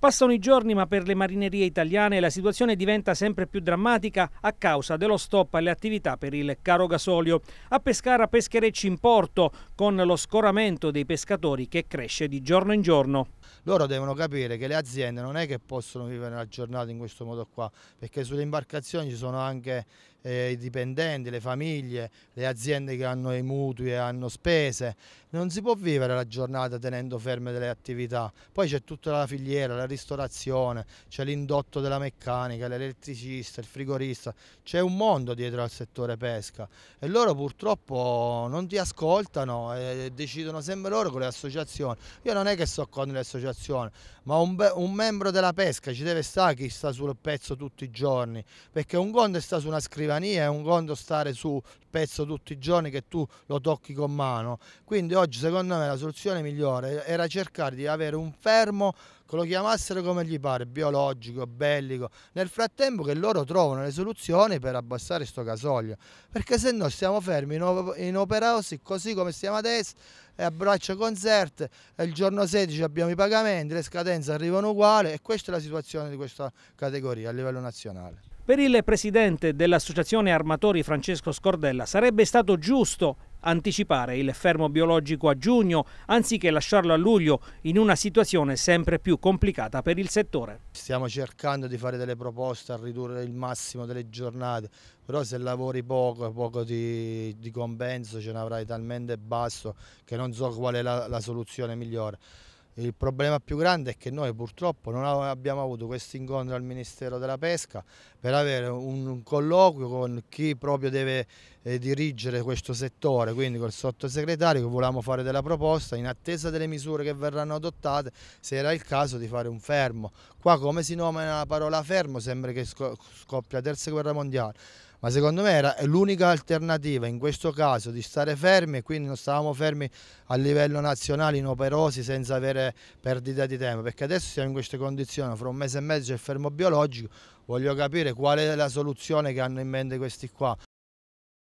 Passano i giorni ma per le marinerie italiane la situazione diventa sempre più drammatica a causa dello stop alle attività per il caro gasolio. A Pescara pescherecci in porto con lo scoramento dei pescatori che cresce di giorno in giorno. Loro devono capire che le aziende non è che possono vivere la giornata in questo modo qua, perché sulle imbarcazioni ci sono anche eh, i dipendenti, le famiglie, le aziende che hanno i mutui e hanno spese. Non si può vivere la giornata tenendo ferme delle attività. Poi c'è tutta la filiera, la ristorazione, c'è l'indotto della meccanica, l'elettricista, il frigorista, c'è un mondo dietro al settore pesca e loro purtroppo non ti ascoltano e decidono sempre loro con le associazioni. Io non è che so con le associazioni, ma un, un membro della pesca ci deve stare chi sta sul pezzo tutti i giorni, perché un conto è stare su una scrivania, è un conto stare sul pezzo tutti i giorni che tu lo tocchi con mano. Quindi oggi secondo me la soluzione migliore era cercare di avere un fermo che lo chiamassero come gli pare, biologico, bellico, nel frattempo che loro trovano le soluzioni per abbassare sto gasolio, perché se no stiamo fermi in inoperosi così come stiamo adesso, e a braccio concert, e il giorno 16 abbiamo i pagamenti, le scadenze arrivano uguali e questa è la situazione di questa categoria a livello nazionale. Per il presidente dell'Associazione Armatori Francesco Scordella sarebbe stato giusto anticipare il fermo biologico a giugno anziché lasciarlo a luglio in una situazione sempre più complicata per il settore. Stiamo cercando di fare delle proposte a ridurre il massimo delle giornate, però se lavori poco, poco di, di compenso ce ne avrai talmente basso che non so qual è la, la soluzione migliore. Il problema più grande è che noi purtroppo non abbiamo avuto questo incontro al Ministero della Pesca per avere un colloquio con chi proprio deve eh, dirigere questo settore, quindi col sottosegretario che volevamo fare della proposta in attesa delle misure che verranno adottate, se era il caso di fare un fermo. Qua come si nomina la parola fermo sembra che scoppia la terza guerra mondiale ma secondo me era l'unica alternativa in questo caso di stare fermi e quindi non stavamo fermi a livello nazionale inoperosi senza avere perdita di tempo perché adesso siamo in queste condizioni, fra un mese e mezzo c'è il fermo biologico, voglio capire qual è la soluzione che hanno in mente questi qua.